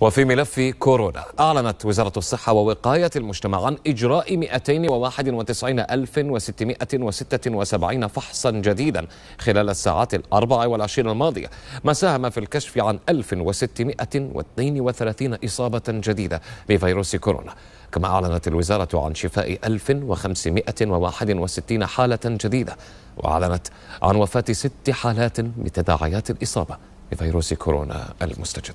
وفي ملف كورونا أعلنت وزارة الصحة ووقاية المجتمع عن إجراء 291676 فحصا جديدا خلال الساعات الأربع والعشرين الماضية ما ساهم في الكشف عن 1632 إصابة جديدة بفيروس كورونا كما أعلنت الوزارة عن شفاء 1561 حالة جديدة وأعلنت عن وفاة ست حالات من تداعيات الإصابة بفيروس كورونا المستجد